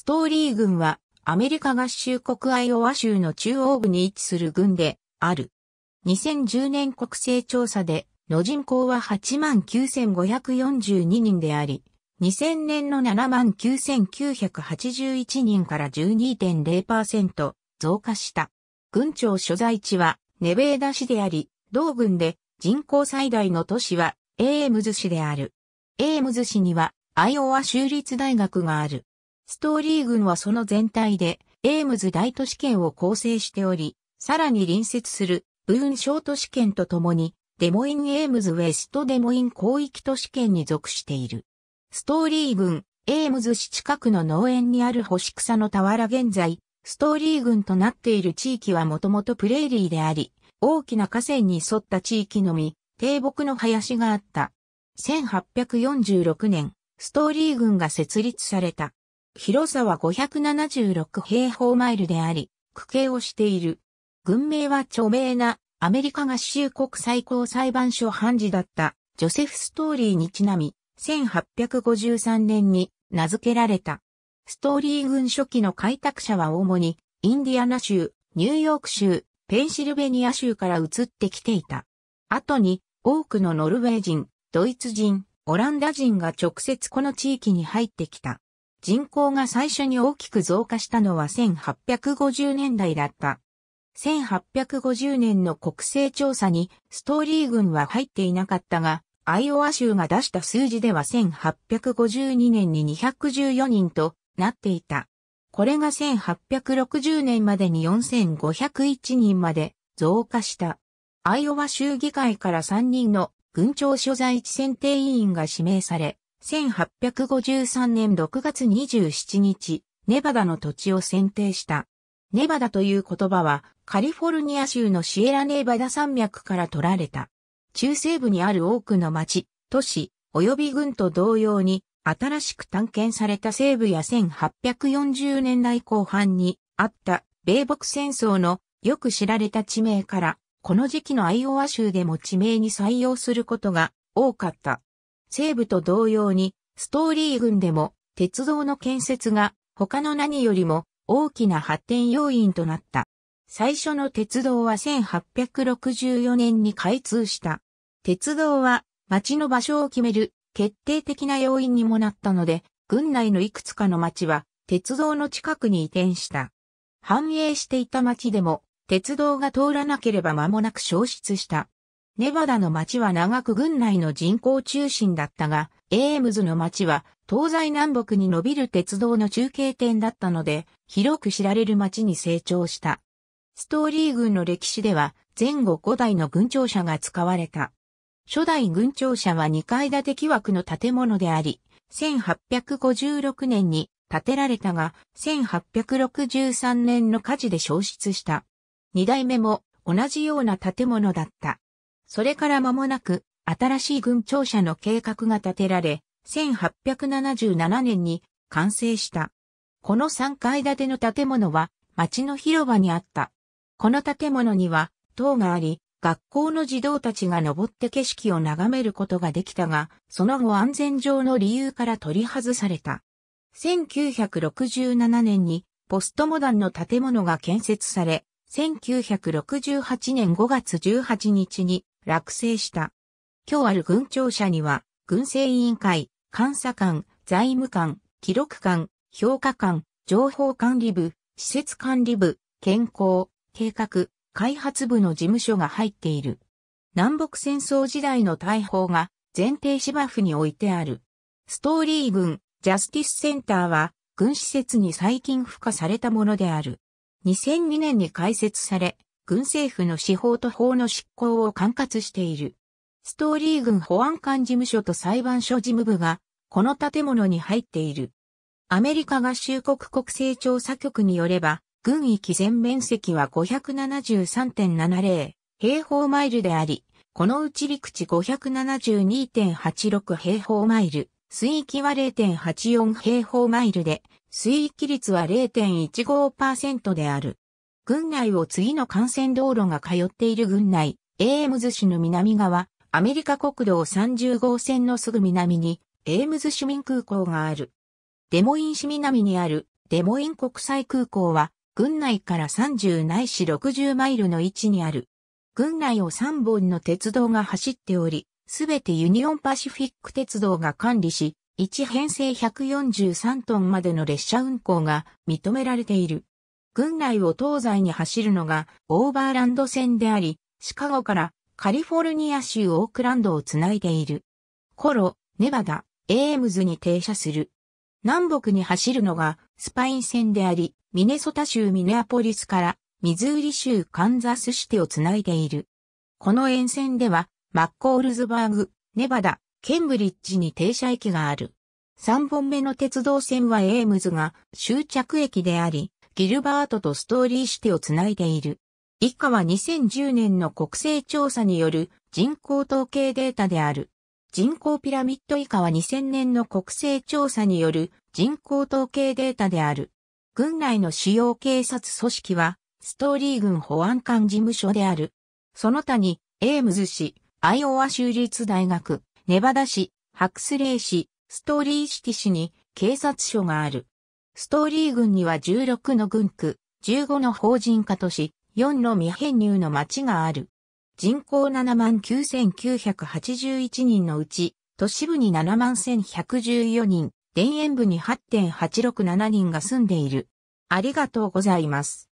ストーリー軍はアメリカ合衆国アイオワ州の中央部に位置する軍である。2010年国勢調査での人口は89,542人であり、2000年の79,981人から12.0%増加した。軍庁所在地はネベーダ市であり、同軍で人口最大の都市はエームズ市である。エームズ市にはアイオワ州立大学がある。ストーリー軍はその全体で、エームズ大都市圏を構成しており、さらに隣接するブーン小都市圏とともに、デモイン・エームズ・ウェスト・デモイン広域都市圏に属している。ストーリー軍、エームズ市近くの農園にある干し草の俵現在、ストーリー軍となっている地域はもともとプレーリーであり、大きな河川に沿った地域のみ、低木の林があった。1846年、ストーリー郡が設立された。広さは576平方マイルであり、区形をしている。軍名は著名なアメリカ合衆国最高裁判所判事だったジョセフ・ストーリーにちなみ、1853年に名付けられた。ストーリー軍初期の開拓者は主にインディアナ州、ニューヨーク州、ペンシルベニア州から移ってきていた。後に多くのノルウェー人、ドイツ人、オランダ人が直接この地域に入ってきた。人口が最初に大きく増加したのは1850年代だった。1850年の国勢調査にストーリー軍は入っていなかったが、アイオワ州が出した数字では1852年に214人となっていた。これが1860年までに4501人まで増加した。アイオワ州議会から3人の軍庁所在地選定委員が指名され、1853年6月27日、ネバダの土地を選定した。ネバダという言葉は、カリフォルニア州のシエラネーバダ山脈から取られた。中西部にある多くの町、都市、及び軍と同様に、新しく探検された西部や1840年代後半にあった米北戦争のよく知られた地名から、この時期のアイオワ州でも地名に採用することが多かった。西部と同様に、ストーリー群でも、鉄道の建設が、他の何よりも、大きな発展要因となった。最初の鉄道は1864年に開通した。鉄道は、町の場所を決める、決定的な要因にもなったので、郡内のいくつかの町は、鉄道の近くに移転した。繁栄していた町でも、鉄道が通らなければ間もなく消失した。ネバダの町は長く軍内の人口中心だったが、エームズの町は東西南北に伸びる鉄道の中継点だったので、広く知られる町に成長した。ストーリー軍の歴史では前後5代の軍庁舎が使われた。初代軍庁舎は2階建て木枠の建物であり、1856年に建てられたが、1863年の火事で消失した。2代目も同じような建物だった。それから間もなく、新しい軍庁舎の計画が立てられ、1877年に完成した。この3階建ての建物は、町の広場にあった。この建物には、塔があり、学校の児童たちが登って景色を眺めることができたが、その後安全上の理由から取り外された。1967年にポストモダンの建物が建設され、1968年5月18日に落成した。今日ある軍庁舎には、軍政委員会、監査官、財務官、記録官、評価官、情報管理部、施設管理部、健康、計画、開発部の事務所が入っている。南北戦争時代の大砲が前提芝生に置いてある。ストーリー軍、ジャスティスセンターは軍施設に最近付加されたものである。2002年に開設され、軍政府の司法と法の執行を管轄している。ストーリー軍保安官事務所と裁判所事務部が、この建物に入っている。アメリカ合衆国国勢調査局によれば、軍域全面積は573.70平方マイルであり、このうち陸地572.86平方マイル、水域は0.84平方マイルで、水域率は0.15%である。郡内を次の幹線道路が通っている郡内、エームズ市の南側、アメリカ国道30号線のすぐ南に、エームズ市民空港がある。デモイン市南にある、デモイン国際空港は、郡内から30内市60マイルの位置にある。郡内を3本の鉄道が走っており、すべてユニオンパシフィック鉄道が管理し、1編成143トンまでの列車運行が認められている。郡内を東西に走るのがオーバーランド線であり、シカゴからカリフォルニア州オークランドをつないでいる。コロ、ネバダ、エームズに停車する。南北に走るのがスパイン線であり、ミネソタ州ミネアポリスからミズーリ州カンザスシテをつないでいる。この沿線ではマッコールズバーグ、ネバダ、ケンブリッジに停車駅がある。3本目の鉄道線はエームズが終着駅であり、ギルバートとストーリーシティをつないでいる。以下は2010年の国勢調査による人口統計データである。人口ピラミッド以下は2000年の国勢調査による人口統計データである。軍内の主要警察組織は、ストーリー軍保安官事務所である。その他に、エームズ市、アイオワ州立大学、ネバダ市、ハクスレイ市、ストーリーシティ市に警察署がある。ストーリー群には16の軍区、15の法人化都市、4の未編入の町がある。人口7万9981人のうち、都市部に7万1114人、田園部に8.867人が住んでいる。ありがとうございます。